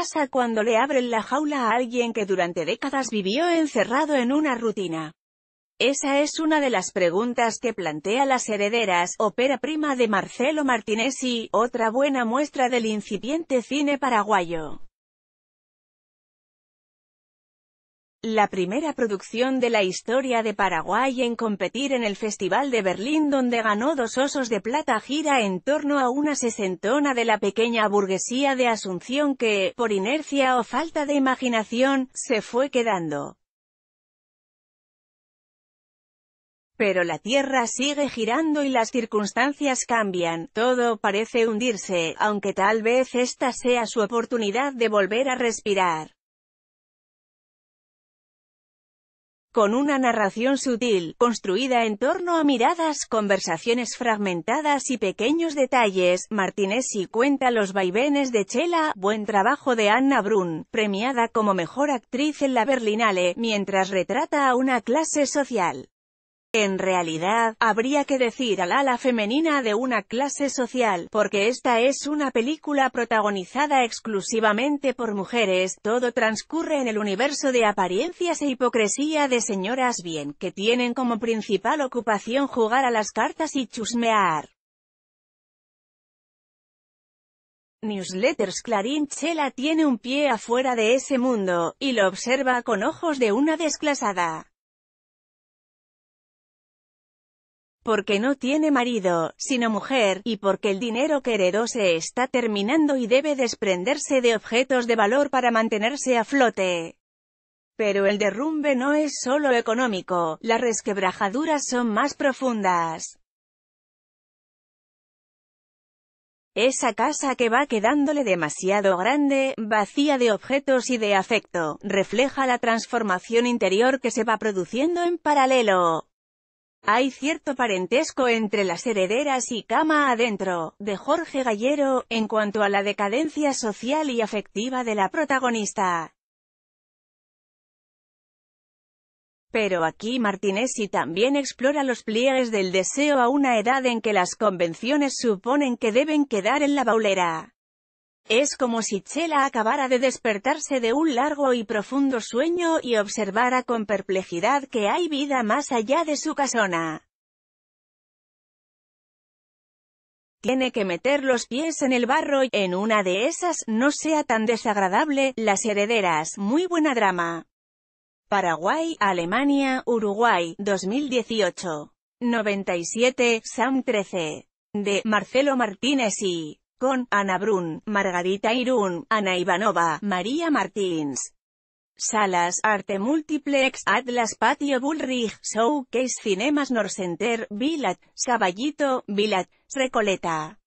pasa cuando le abren la jaula a alguien que durante décadas vivió encerrado en una rutina? Esa es una de las preguntas que plantea Las Herederas, ópera prima de Marcelo Martínez y, otra buena muestra del incipiente cine paraguayo. la primera producción de la historia de Paraguay en competir en el Festival de Berlín donde ganó dos osos de plata gira en torno a una sesentona de la pequeña burguesía de Asunción que, por inercia o falta de imaginación, se fue quedando. Pero la Tierra sigue girando y las circunstancias cambian, todo parece hundirse, aunque tal vez esta sea su oportunidad de volver a respirar. con una narración sutil, construida en torno a miradas, conversaciones fragmentadas y pequeños detalles, Martinesi cuenta los vaivenes de Chela, buen trabajo de Anna Brun, premiada como mejor actriz en la Berlinale, mientras retrata a una clase social. En realidad, habría que decir al ala femenina de una clase social, porque esta es una película protagonizada exclusivamente por mujeres, todo transcurre en el universo de apariencias e hipocresía de señoras bien, que tienen como principal ocupación jugar a las cartas y chusmear. Newsletters Clarín Chela tiene un pie afuera de ese mundo, y lo observa con ojos de una desclasada. porque no tiene marido, sino mujer, y porque el dinero que heredó se está terminando y debe desprenderse de objetos de valor para mantenerse a flote. Pero el derrumbe no es solo económico, las resquebrajaduras son más profundas. Esa casa que va quedándole demasiado grande, vacía de objetos y de afecto, refleja la transformación interior que se va produciendo en paralelo. Hay cierto parentesco entre las herederas y cama adentro, de Jorge Gallero, en cuanto a la decadencia social y afectiva de la protagonista. Pero aquí y también explora los pliegues del deseo a una edad en que las convenciones suponen que deben quedar en la baulera. Es como si Chela acabara de despertarse de un largo y profundo sueño y observara con perplejidad que hay vida más allá de su casona. Tiene que meter los pies en el barro y en una de esas, no sea tan desagradable, las herederas, muy buena drama. Paraguay, Alemania, Uruguay, 2018. 97, Sam 13. De Marcelo Martínez y con Ana Brun, Margarita Irún, Ana Ivanova, María Martins. Salas, Arte Multiplex, Atlas Patio Bullrich, Showcase Cinemas Norcenter, Vilat, Caballito, Vilat, Recoleta.